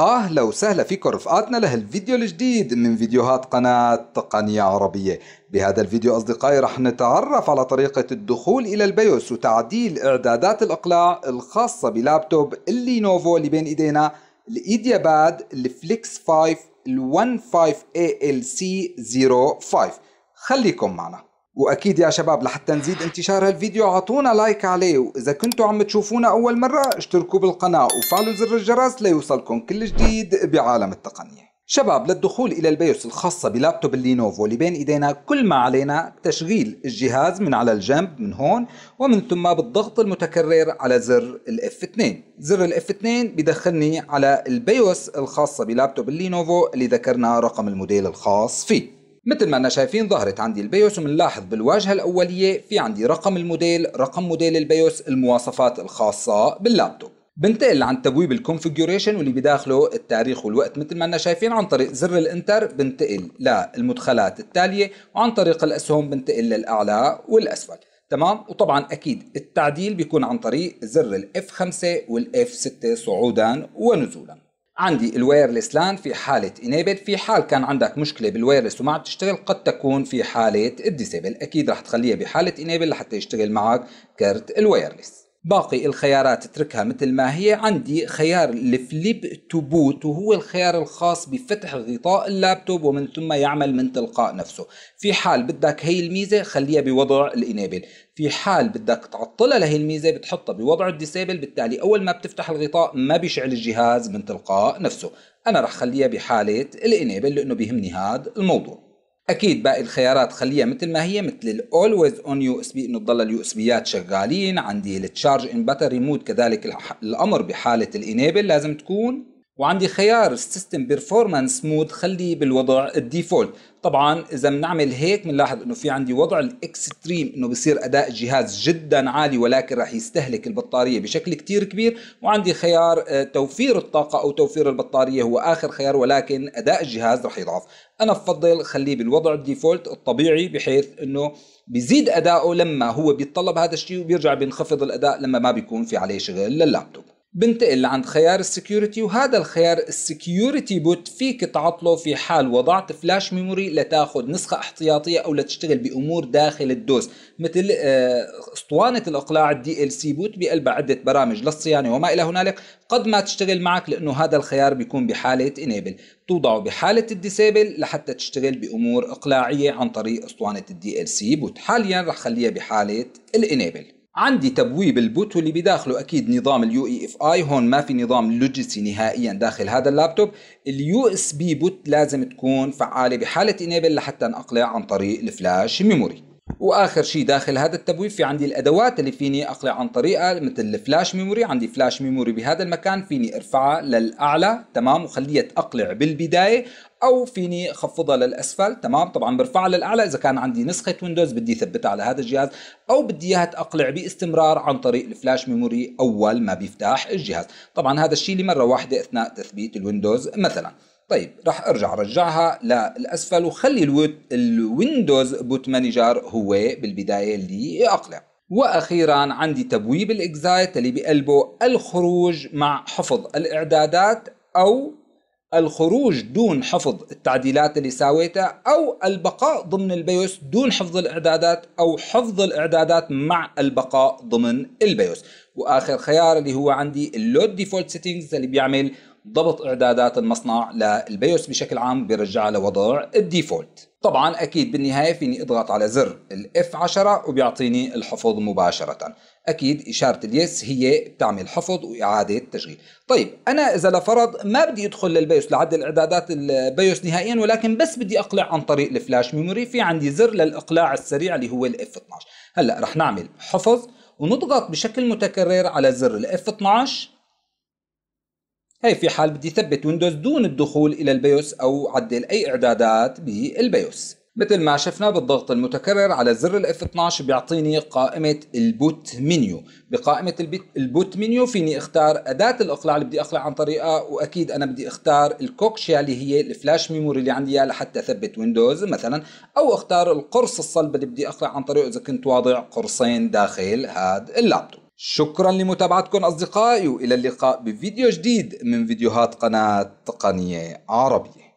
أهلا وسهلا فيكم رفقاتنا لهالفيديو الجديد من فيديوهات قناة تقنية عربية بهذا الفيديو أصدقائي رح نتعرف على طريقة الدخول إلى البيوس وتعديل إعدادات الأقلاع الخاصة بلابتوب اللينوفو اللي بين إيدينا الإيديا باد الفليكس 5 ال 15 ALC 05 خليكم معنا واكيد يا شباب لحتى نزيد انتشار هالفيديو اعطونا لايك عليه واذا كنتوا عم تشوفونا اول مره اشتركوا بالقناه وفعلوا زر الجرس ليوصلكم كل جديد بعالم التقنيه شباب للدخول الى البيوس الخاصه بلابتوب اللينوفو اللي بين ايدينا كل ما علينا تشغيل الجهاز من على الجنب من هون ومن ثم بالضغط المتكرر على زر الاف 2 زر الاف 2 بيدخلني على البيوس الخاصه بلابتوب اللينوفو اللي ذكرنا رقم الموديل الخاص فيه مثل ما انا شايفين ظهرت عندي البيوس ومنلاحظ بالواجهة الأولية في عندي رقم الموديل رقم موديل البيوس المواصفات الخاصة باللابتوب بنتقل لعند تبويب الكونفيجوريشن واللي بداخله التاريخ والوقت مثل ما انا شايفين عن طريق زر الانتر بنتقل للمدخلات التالية وعن طريق الأسهم بنتقل للأعلى والأسفل تمام وطبعا اكيد التعديل بيكون عن طريق زر الاف 5 والاف 6 صعودا ونزولا عندي الوايرلس لان في حالة انيبل في حال كان عندك مشكلة بالوايرلس وما عم تشتغل قد تكون في حالة الديسيبل اكيد رح تخليها بحالة انيبل لحتى يشتغل معك كرت الوايرلس باقي الخيارات اتركها مثل ما هي عندي خيار الفليب تو بوت وهو الخيار الخاص بفتح غطاء اللابتوب ومن ثم يعمل من تلقاء نفسه في حال بدك هي الميزة خليها بوضع الانيبل في حال بدك تعطلها لهي الميزة بتحطها بوضع الديسيبل بالتالي أول ما بتفتح الغطاء ما بيشعل الجهاز من تلقاء نفسه أنا رح خليها بحالة الانيبل لأنه بيهمني هذا الموضوع اكيد باقي الخيارات خليها مثل ما هي مثل الاولويز اون يو اس بي انه تضل اليو اس بيات شغالين عندي التشارج ان باتري مود كذلك الامر بحاله الانيبل لازم تكون وعندي خيار السيستم بيرفورمانس مود خليه بالوضع الديفولت طبعا اذا بنعمل هيك بنلاحظ انه في عندي وضع الاكستريم انه بصير اداء الجهاز جدا عالي ولكن راح يستهلك البطاريه بشكل كتير كبير وعندي خيار آه، توفير الطاقه او توفير البطاريه هو اخر خيار ولكن اداء الجهاز راح يضعف انا بفضل خليه بالوضع الديفولت الطبيعي بحيث انه بيزيد اداؤه لما هو بيتطلب هذا الشيء وبيرجع بينخفض الاداء لما ما بيكون في عليه شغل لللابتوب بنتقل لعند خيار السكيورتي وهذا الخيار السكيورتي بوت فيك تعطله في حال وضعت فلاش ميموري لتاخذ نسخة احتياطية او لتشتغل بامور داخل الدوس مثل آه، اسطوانة الاقلاع الدي ال سي بوت بقلبها عدة برامج للصيانة وما الى هنالك قد ما تشتغل معك لانه هذا الخيار بيكون بحالة انيبل توضعه بحالة الديسيبل لحتى تشتغل بامور اقلاعية عن طريق اسطوانة الدي ال سي بوت حاليا رح خليها بحالة الانيبل عندي تبويب البوت واللي بداخله اكيد نظام اليو اي اف اي هون ما في نظام لوجيسي نهائيا داخل هذا اللابتوب اليو اس بي بوت لازم تكون فعاله بحاله انيبل لحتى نقلع عن طريق الفلاش ميموري واخر شيء داخل هذا التبويب في عندي الادوات اللي فيني اقلع عن طريقها مثل الفلاش ميموري عندي فلاش ميموري بهذا المكان فيني ارفعها للاعلى تمام وخليها تقلع بالبدايه او فيني خفضها للاسفل تمام طبعا برفعها للاعلى اذا كان عندي نسخه ويندوز بدي ثبتها على هذا الجهاز او بدي اياها تقلع باستمرار عن طريق الفلاش ميموري اول ما بيفتح الجهاز طبعا هذا الشيء لمره واحده اثناء تثبيت الويندوز مثلا طيب راح ارجع رجعها للاسفل وخلي الويندوز بوت مانجر هو بالبدايه اللي اقلع واخيرا عندي تبويب الاكزايت اللي بقلبه الخروج مع حفظ الاعدادات او الخروج دون حفظ التعديلات اللي ساويتها أو البقاء ضمن البيوس دون حفظ الإعدادات أو حفظ الإعدادات مع البقاء ضمن البيوس وآخر خيار اللي هو عندي اللود ديفولت سيتنجز اللي بيعمل ضبط إعدادات المصنع للبيوس بشكل عام بيرجعها لوضع الديفولت طبعا اكيد بالنهايه فيني اضغط على زر الاف 10 وبيعطيني الحفظ مباشره اكيد اشاره اليس هي بتعمل حفظ واعاده تشغيل طيب انا اذا لفرض ما بدي ادخل للبيوس لعدل اعدادات البيوس نهائيا ولكن بس بدي اقلع عن طريق الفلاش ميموري في عندي زر للاقلاع السريع اللي هو الاف 12 هلا رح نعمل حفظ ونضغط بشكل متكرر على زر الاف 12 هي في حال بدي ثبت ويندوز دون الدخول إلى البيوس أو عدل أي إعدادات بالبيوس مثل ما شفنا بالضغط المتكرر على زر الاف F12 بيعطيني قائمة البوت منيو بقائمة البوت منيو فيني اختار أداة الإقلاع اللي بدي أقلع عن طريقها وأكيد أنا بدي اختار الكوكشيا اللي هي الفلاش ميموري اللي عندي لحتى أثبت ويندوز مثلا أو اختار القرص الصلب اللي بدي أقلع عن طريقه إذا كنت واضع قرصين داخل هذا اللابتوب شكرا لمتابعتكم أصدقائي وإلى اللقاء بفيديو جديد من فيديوهات قناة تقنية عربية